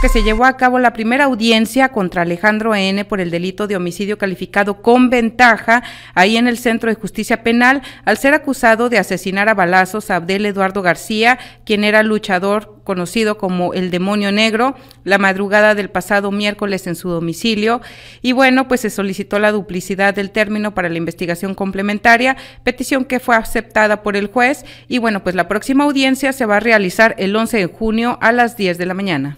que se llevó a cabo la primera audiencia contra Alejandro N. por el delito de homicidio calificado con ventaja ahí en el Centro de Justicia Penal al ser acusado de asesinar a balazos a Abdel Eduardo García, quien era luchador conocido como el demonio negro, la madrugada del pasado miércoles en su domicilio. Y bueno, pues se solicitó la duplicidad del término para la investigación complementaria, petición que fue aceptada por el juez. Y bueno, pues la próxima audiencia se va a realizar el 11 de junio a las 10 de la mañana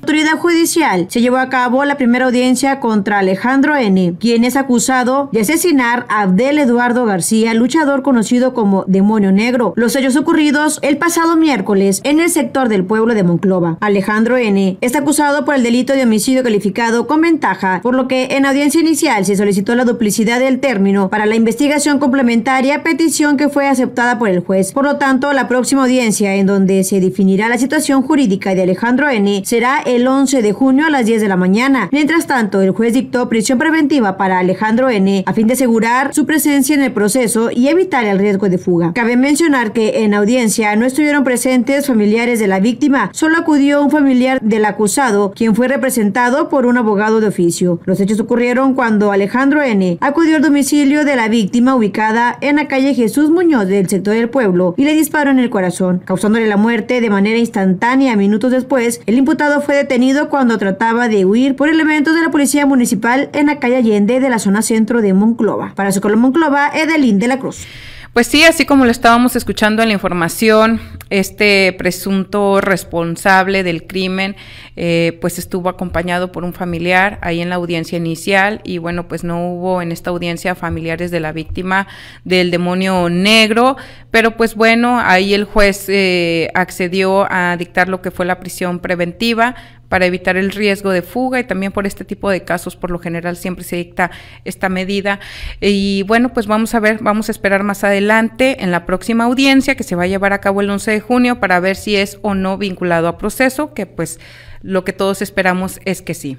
se llevó a cabo la primera audiencia contra Alejandro N., quien es acusado de asesinar a Abdel Eduardo García, luchador conocido como Demonio Negro. Los hechos ocurridos el pasado miércoles en el sector del pueblo de Monclova. Alejandro N. está acusado por el delito de homicidio calificado con ventaja, por lo que en audiencia inicial se solicitó la duplicidad del término para la investigación complementaria, petición que fue aceptada por el juez. Por lo tanto, la próxima audiencia en donde se definirá la situación jurídica de Alejandro N. será el 11 de de junio a las 10 de la mañana. Mientras tanto, el juez dictó prisión preventiva para Alejandro N. a fin de asegurar su presencia en el proceso y evitar el riesgo de fuga. Cabe mencionar que en audiencia no estuvieron presentes familiares de la víctima, solo acudió un familiar del acusado, quien fue representado por un abogado de oficio. Los hechos ocurrieron cuando Alejandro N. acudió al domicilio de la víctima ubicada en la calle Jesús Muñoz del sector del pueblo y le disparó en el corazón, causándole la muerte de manera instantánea minutos después. El imputado fue detenido cuando trataba de huir por elementos de la policía municipal en la calle Allende de la zona centro de Monclova. Para su Socorro Monclova, Edelín de la Cruz. Pues sí, así como lo estábamos escuchando en la información, este presunto responsable del crimen, eh, pues estuvo acompañado por un familiar ahí en la audiencia inicial y bueno, pues no hubo en esta audiencia familiares de la víctima del demonio negro, pero pues bueno, ahí el juez eh, accedió a dictar lo que fue la prisión preventiva para evitar el riesgo de fuga y también por este tipo de casos por lo general siempre se dicta esta medida. Y bueno, pues vamos a ver, vamos a esperar más adelante en la próxima audiencia que se va a llevar a cabo el 11 de junio para ver si es o no vinculado a proceso, que pues lo que todos esperamos es que sí.